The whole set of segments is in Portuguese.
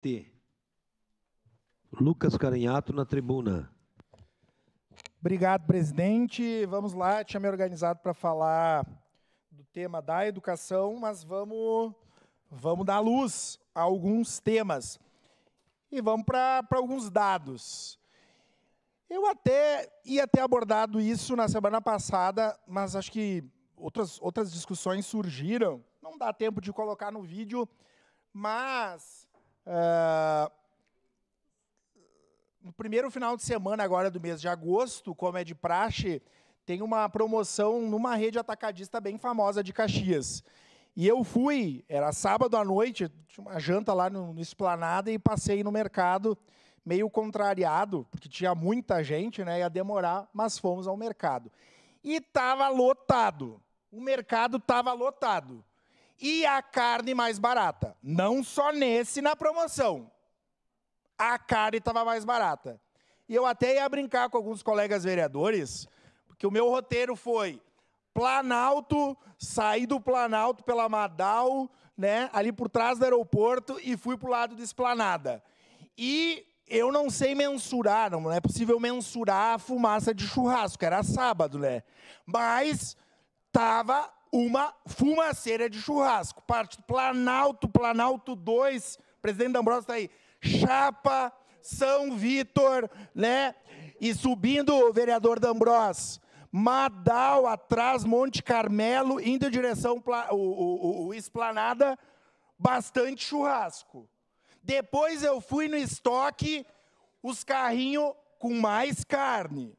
T. Lucas Carinhato na tribuna. Obrigado, presidente. Vamos lá, tinha me organizado para falar do tema da educação, mas vamos, vamos dar luz a alguns temas. E vamos para alguns dados. Eu até ia ter abordado isso na semana passada, mas acho que outras, outras discussões surgiram. Não dá tempo de colocar no vídeo, mas ah, no primeiro final de semana agora do mês de agosto, como é de praxe, tem uma promoção numa rede atacadista bem famosa de Caxias. E eu fui, era sábado à noite, tinha uma janta lá no, no Esplanada e passei no mercado meio contrariado, porque tinha muita gente, né, ia demorar, mas fomos ao mercado. E estava lotado. O mercado estava lotado e a carne mais barata. Não só nesse, na promoção. A carne estava mais barata. E eu até ia brincar com alguns colegas vereadores, porque o meu roteiro foi Planalto, saí do Planalto pela Madal, né, ali por trás do aeroporto e fui para o lado de Esplanada. E eu não sei mensurar, não é possível mensurar a fumaça de churrasco, era sábado, né? Mas tava uma fumaceira de churrasco. Parte do Planalto, Planalto 2, presidente D'Ambrosio está aí. Chapa, São Vitor, né? E subindo o vereador D'Ambrosio. Madal, atrás, Monte Carmelo, indo em direção ao o, o Esplanada, bastante churrasco. Depois eu fui no estoque, os carrinhos com mais carne.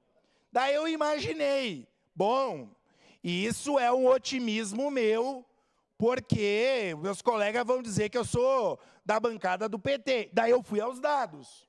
Daí eu imaginei, bom, e isso é um otimismo meu, porque meus colegas vão dizer que eu sou da bancada do PT. Daí eu fui aos dados.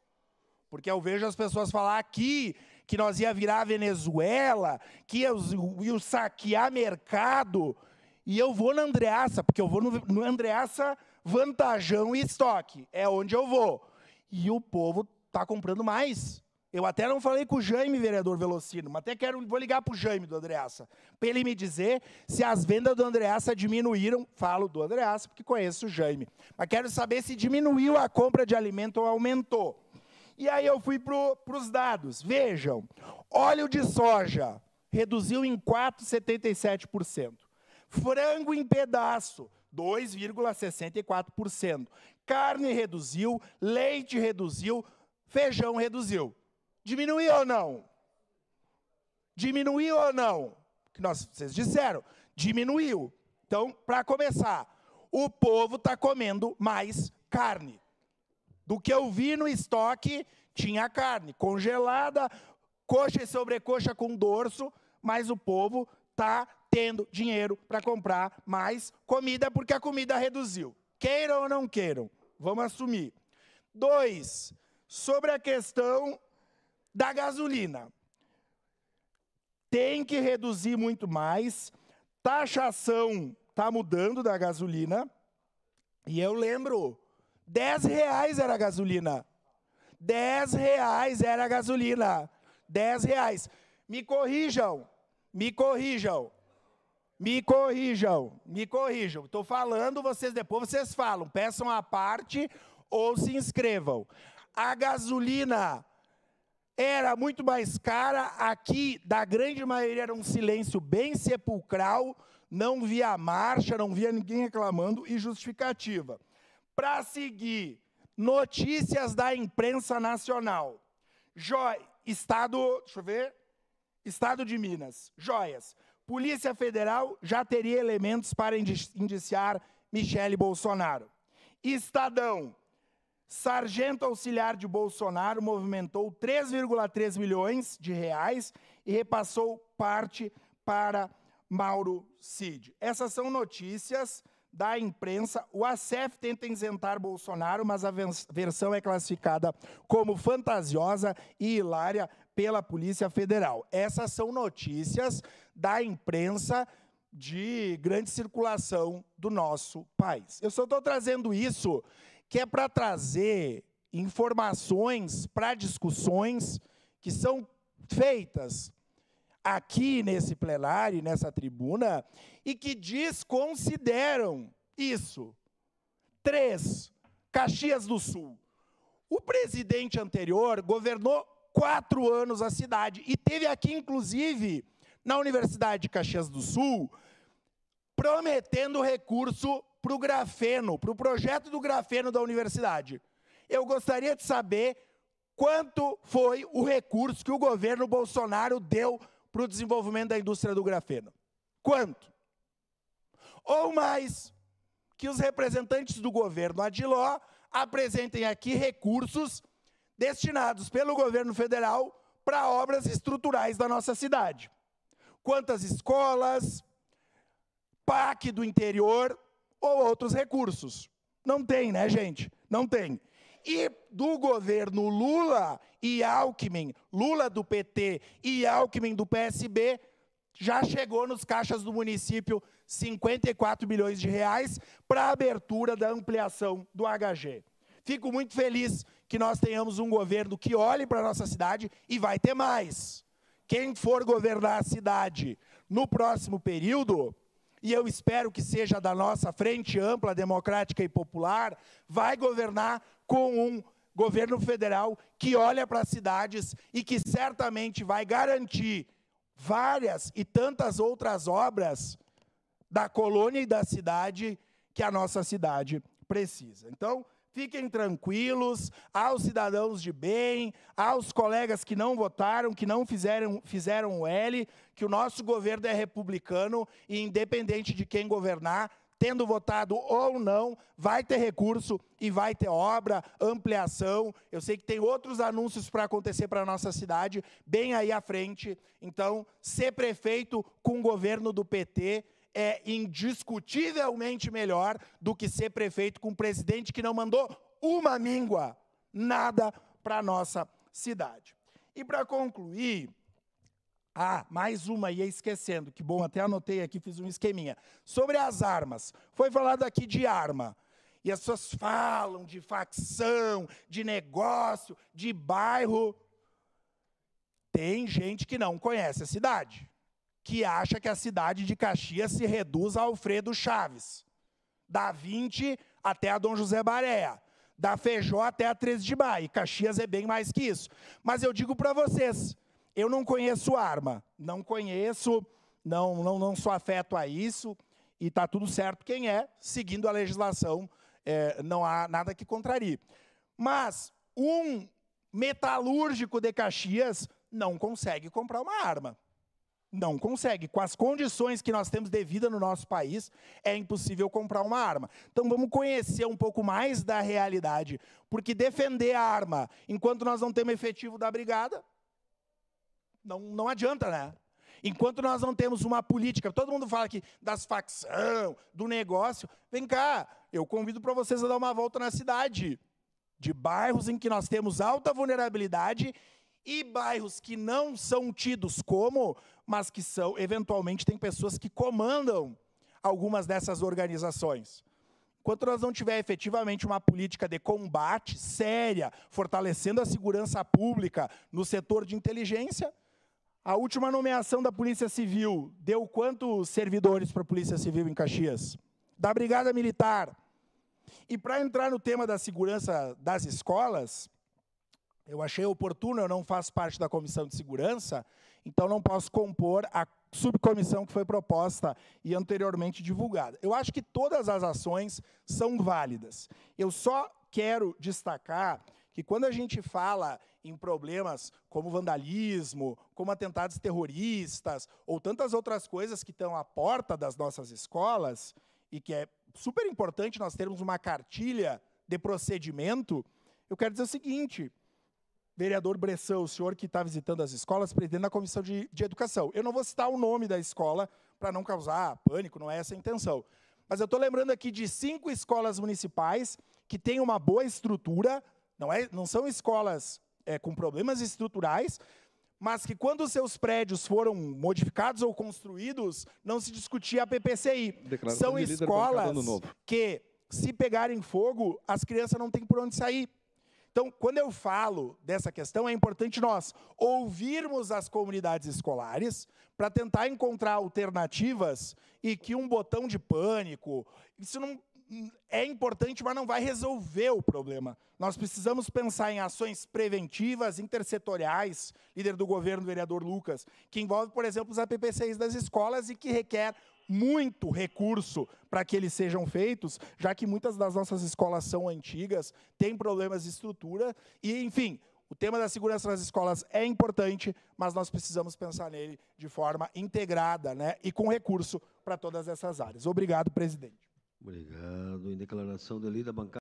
Porque eu vejo as pessoas falar aqui que nós ia virar a Venezuela, que eu ia saquear mercado. E eu vou na Andreaça, porque eu vou no, no Andreaça Vantajão e Estoque. É onde eu vou. E o povo está comprando mais. Eu até não falei com o Jaime, vereador Velocino, mas até quero, vou ligar para o Jaime do Andreaça, para ele me dizer se as vendas do Andreaça diminuíram. Falo do Andreaça, porque conheço o Jaime. Mas quero saber se diminuiu a compra de alimento ou aumentou. E aí eu fui para os dados. Vejam, óleo de soja reduziu em 4,77%. Frango em pedaço, 2,64%. Carne reduziu, leite reduziu, feijão reduziu. Diminuiu ou não? Diminuiu ou não? Que nós, vocês disseram, diminuiu. Então, para começar, o povo está comendo mais carne. Do que eu vi no estoque, tinha carne congelada, coxa e sobrecoxa com dorso, mas o povo está tendo dinheiro para comprar mais comida porque a comida reduziu. Queiram ou não queiram, vamos assumir. Dois, sobre a questão da gasolina. Tem que reduzir muito mais. Taxação está mudando da gasolina. E eu lembro, 10 reais era a gasolina. 10 reais era a gasolina. 10 reais. Me corrijam, me corrijam, me corrijam, me corrijam. Estou falando, vocês depois vocês falam. Peçam a parte ou se inscrevam. A gasolina era muito mais cara, aqui, da grande maioria, era um silêncio bem sepulcral, não via marcha, não via ninguém reclamando e justificativa. Para seguir, notícias da imprensa nacional. Joia, estado, deixa eu ver, estado de Minas, joias. Polícia Federal já teria elementos para indiciar Michele Bolsonaro. Estadão, Sargento auxiliar de Bolsonaro movimentou 3,3 milhões de reais e repassou parte para Mauro Cid. Essas são notícias da imprensa. O ACF tenta isentar Bolsonaro, mas a versão é classificada como fantasiosa e hilária pela Polícia Federal. Essas são notícias da imprensa de grande circulação do nosso país. Eu só estou trazendo isso que é para trazer informações para discussões que são feitas aqui nesse plenário, nessa tribuna, e que desconsideram isso. Três, Caxias do Sul. O presidente anterior governou quatro anos a cidade e teve aqui, inclusive, na Universidade de Caxias do Sul, prometendo recurso para o grafeno, para o projeto do grafeno da universidade. Eu gostaria de saber quanto foi o recurso que o governo Bolsonaro deu para o desenvolvimento da indústria do grafeno. Quanto? Ou mais, que os representantes do governo Adiló apresentem aqui recursos destinados pelo governo federal para obras estruturais da nossa cidade. Quantas escolas, PAC do interior, ou outros recursos. Não tem, né, gente? Não tem. E do governo Lula e Alckmin, Lula do PT e Alckmin do PSB, já chegou nos caixas do município 54 milhões de reais para a abertura da ampliação do HG. Fico muito feliz que nós tenhamos um governo que olhe para a nossa cidade e vai ter mais. Quem for governar a cidade no próximo período, e eu espero que seja da nossa frente ampla, democrática e popular, vai governar com um governo federal que olha para as cidades e que certamente vai garantir várias e tantas outras obras da colônia e da cidade que a nossa cidade precisa. Então, fiquem tranquilos, aos cidadãos de bem, aos colegas que não votaram, que não fizeram, fizeram o L, que o nosso governo é republicano e, independente de quem governar, tendo votado ou não, vai ter recurso e vai ter obra, ampliação. Eu sei que tem outros anúncios para acontecer para a nossa cidade, bem aí à frente. Então, ser prefeito com o governo do PT é indiscutivelmente melhor do que ser prefeito com um presidente que não mandou uma míngua, nada para a nossa cidade. E para concluir, ah, mais uma, ia esquecendo, que bom, até anotei aqui, fiz um esqueminha. Sobre as armas. Foi falado aqui de arma. E as pessoas falam de facção, de negócio, de bairro. Tem gente que não conhece a cidade que acha que a cidade de Caxias se reduz a Alfredo Chaves, da 20 até a Dom José Baréa, da Feijó até a 13 de Maio. E Caxias é bem mais que isso. Mas eu digo para vocês, eu não conheço arma, não conheço, não, não, não sou afeto a isso, e está tudo certo quem é, seguindo a legislação, é, não há nada que contrarie. Mas um metalúrgico de Caxias não consegue comprar uma arma. Não consegue. Com as condições que nós temos de vida no nosso país, é impossível comprar uma arma. Então vamos conhecer um pouco mais da realidade, porque defender a arma enquanto nós não temos efetivo da brigada, não, não adianta, né? Enquanto nós não temos uma política, todo mundo fala aqui das facções, do negócio. Vem cá, eu convido para vocês a dar uma volta na cidade, de bairros em que nós temos alta vulnerabilidade e bairros que não são tidos como, mas que são, eventualmente, tem pessoas que comandam algumas dessas organizações. Enquanto nós não tiver efetivamente uma política de combate séria, fortalecendo a segurança pública no setor de inteligência, a última nomeação da Polícia Civil deu quantos servidores para a Polícia Civil em Caxias? Da Brigada Militar. E para entrar no tema da segurança das escolas, eu achei oportuno, eu não faço parte da comissão de segurança, então não posso compor a subcomissão que foi proposta e anteriormente divulgada. Eu acho que todas as ações são válidas. Eu só quero destacar que quando a gente fala em problemas como vandalismo, como atentados terroristas ou tantas outras coisas que estão à porta das nossas escolas e que é super importante nós termos uma cartilha de procedimento, eu quero dizer o seguinte, vereador Bressan, o senhor que está visitando as escolas, presidente da Comissão de, de Educação. Eu não vou citar o nome da escola para não causar pânico, não é essa a intenção. Mas eu estou lembrando aqui de cinco escolas municipais que têm uma boa estrutura, não, é, não são escolas é, com problemas estruturais, mas que quando seus prédios foram modificados ou construídos, não se discutia a PPCI. Declaração são escolas que, se pegarem fogo, as crianças não têm por onde sair. Então, quando eu falo dessa questão, é importante nós ouvirmos as comunidades escolares para tentar encontrar alternativas e que um botão de pânico, isso não hum, é importante, mas não vai resolver o problema. Nós precisamos pensar em ações preventivas, intersetoriais, líder do governo, vereador Lucas, que envolve, por exemplo, os app6 das escolas e que requer muito recurso para que eles sejam feitos, já que muitas das nossas escolas são antigas, têm problemas de estrutura, e, enfim, o tema da segurança nas escolas é importante, mas nós precisamos pensar nele de forma integrada né, e com recurso para todas essas áreas. Obrigado, presidente. Obrigado. Em declaração de lei da bancada.